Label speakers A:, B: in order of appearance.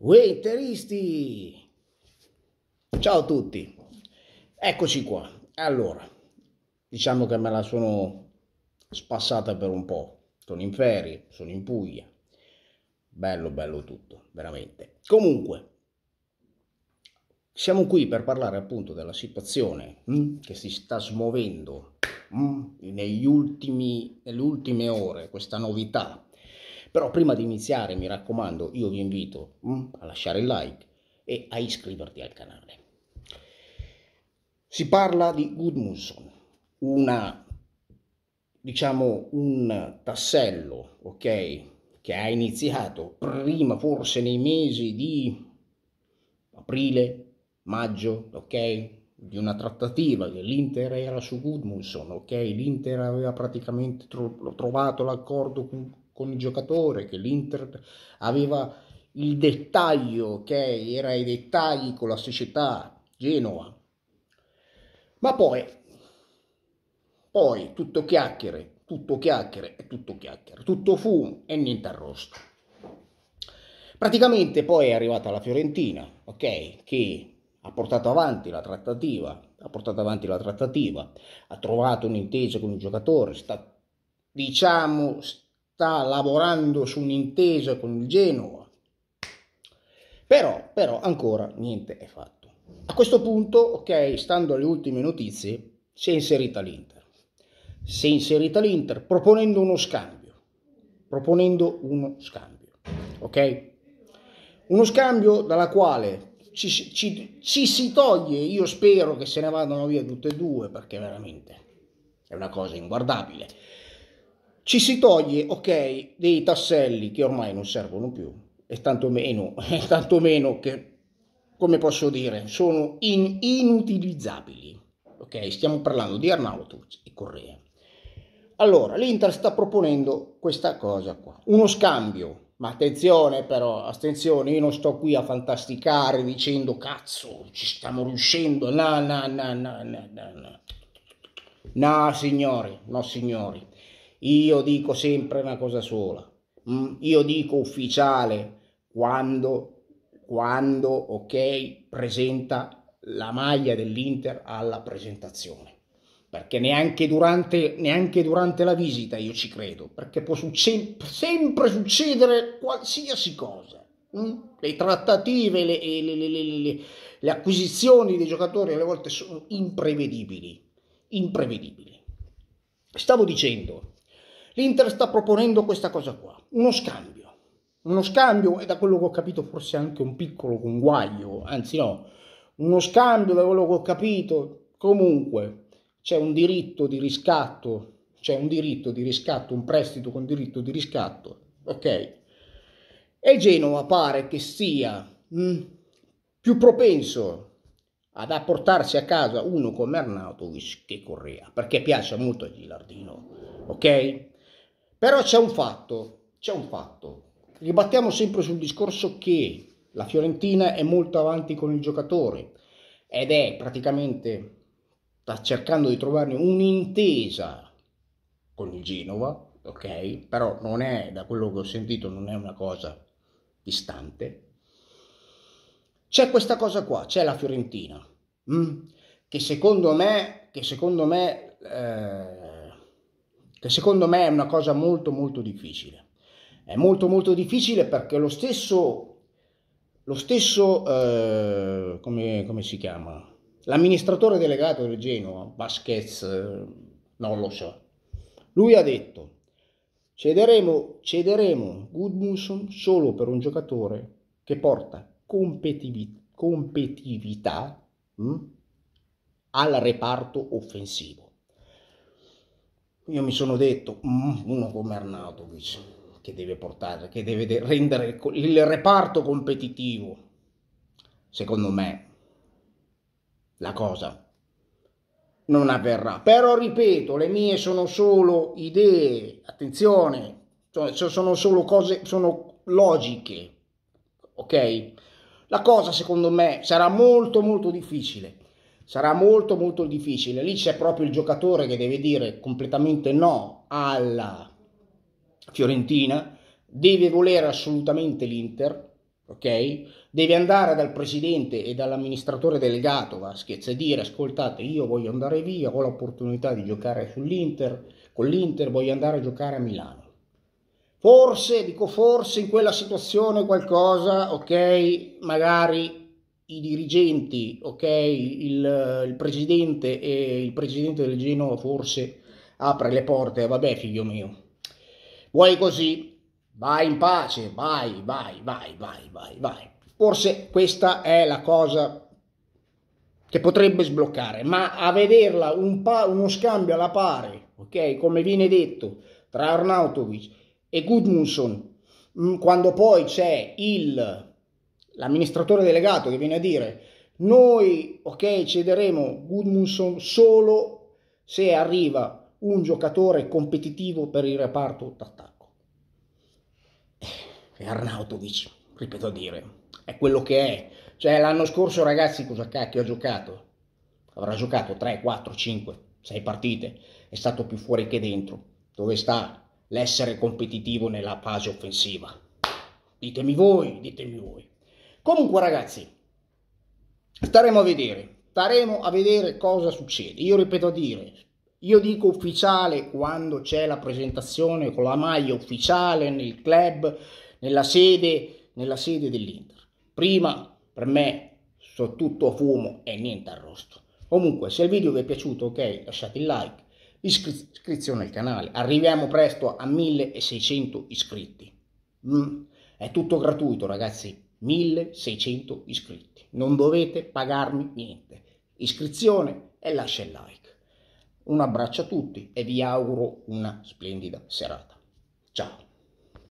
A: Uè, interisti! Ciao a tutti! Eccoci qua. Allora, diciamo che me la sono spassata per un po'. Sono in ferie, sono in Puglia. Bello, bello tutto, veramente. Comunque, siamo qui per parlare appunto della situazione hm, che si sta smuovendo hm, negli ultimi, nelle ultime ore, questa novità però prima di iniziare, mi raccomando, io vi invito mm, a lasciare il like e a iscriverti al canale. Si parla di Goodmanson, una diciamo un tassello, ok, che ha iniziato prima forse nei mesi di aprile, maggio, ok, di una trattativa che l'Inter era su Goodmanson, ok? L'Inter aveva praticamente tro- trovato l'accordo con con il giocatore, che l'Inter aveva il dettaglio, ok? Era ai dettagli con la società Genova. Ma poi, poi tutto chiacchiere, tutto chiacchiere e tutto chiacchiere, tutto fumo e niente arrosto. Praticamente poi è arrivata la Fiorentina, ok? Che ha portato avanti la trattativa, ha portato avanti la trattativa, ha trovato un'intesa con il giocatore, sta, diciamo, sta sta lavorando su un'intesa con il Genoa. Però, però ancora niente è fatto. A questo punto, ok, stando alle ultime notizie, si è inserita l'Inter. Si è inserita l'Inter proponendo uno scambio. Proponendo uno scambio. Ok? Uno scambio dalla quale ci, ci, ci si toglie, io spero che se ne vadano via tutte e due, perché veramente è una cosa inguardabile ci si toglie, ok, dei tasselli che ormai non servono più e tantomeno, e tantomeno che, come posso dire, sono in, inutilizzabili. Ok, stiamo parlando di Arnautovic e Correa. Allora, l'Inter sta proponendo questa cosa qua, uno scambio, ma attenzione però, attenzione, io non sto qui a fantasticare dicendo cazzo, ci stiamo riuscendo, no, no, no, no, no, no, no, no signori, no signori io dico sempre una cosa sola. Mm, io dico ufficiale quando, quando ok, presenta la maglia dell'Inter alla presentazione. Perché neanche durante, neanche durante la visita io ci credo, perché può succe- sempre succedere qualsiasi cosa. Mm? Le trattative, le, le, le, le, acquisizioni dei giocatori alle volte sono imprevedibili, imprevedibili. Stavo dicendo, L'Inter sta proponendo questa cosa qua, uno scambio. Uno scambio, e da quello che ho capito forse anche un piccolo conguaglio, anzi no, uno scambio da quello che ho capito, comunque c'è un diritto di riscatto, c'è un diritto di riscatto, un prestito con diritto di riscatto, ok? E Genova pare che sia mh, mm, più propenso ad apportarsi a casa uno come Arnautovic che Correa, perché piace molto a Gilardino, ok? Però c'è un fatto, c'è un fatto. Ribattiamo sempre sul discorso che la Fiorentina è molto avanti con il giocatore ed è praticamente sta cercando di trovarne un'intesa con il Genova, ok? Però non è, da quello che ho sentito, non è una cosa distante. C'è questa cosa qua, c'è la Fiorentina, mh? Mm? che secondo me, che secondo me eh, che secondo me è una cosa molto molto difficile. È molto molto difficile perché lo stesso, lo stesso eh, come, come, si chiama? L'amministratore delegato del Genoa, Vasquez, eh, non lo so, lui ha detto cederemo, cederemo Goodmanson solo per un giocatore che porta competitività mh, hm, al reparto offensivo io mi sono detto, mm, uno come Arnautovic, che deve portare, che deve rendere il reparto competitivo, secondo me, la cosa non avverrà. Però ripeto, le mie sono solo idee, attenzione, sono solo cose, sono logiche, ok? La cosa secondo me sarà molto molto difficile sarà molto molto difficile. Lì c'è proprio il giocatore che deve dire completamente no alla Fiorentina, deve volere assolutamente l'Inter, ok? Deve andare dal presidente e dall'amministratore delegato Vasquez e dire ascoltate, io voglio andare via, ho l'opportunità di giocare sull'Inter, con l'Inter voglio andare a giocare a Milano. Forse, dico forse, in quella situazione qualcosa, ok, magari i dirigenti, ok, il, il, presidente e il presidente del Genova forse apre le porte, vabbè figlio mio, vuoi così? Vai in pace, vai, vai, vai, vai, vai, vai. Forse questa è la cosa che potrebbe sbloccare, ma a vederla un pa- uno scambio alla pari, ok, come viene detto, tra Arnautovic e Gudmundsson, mm, quando poi c'è il l'amministratore delegato che viene a dire noi ok cederemo Gudmundsson solo se arriva un giocatore competitivo per il reparto d'attacco. E eh, Arnautovic, ripeto a dire, è quello che è. Cioè l'anno scorso ragazzi cosa cacchio ha giocato? Avrà giocato 3, 4, 5, 6 partite, è stato più fuori che dentro. Dove sta l'essere competitivo nella fase offensiva? Ditemi voi, ditemi voi. Comunque ragazzi, staremo a vedere, staremo a vedere cosa succede. Io ripeto a dire, io dico ufficiale quando c'è la presentazione con la maglia ufficiale nel club, nella sede, nella sede dell'Inter. Prima per me sto tutto a fumo e niente arrosto. Comunque se il video vi è piaciuto ok lasciate il like, iscri- iscrizione al canale. Arriviamo presto a 1600 iscritti. Mm. È tutto gratuito ragazzi. 1600 iscritti. Non dovete pagarmi niente. Iscrizione e lascia il like. Un abbraccio a tutti e vi auguro una splendida serata. Ciao.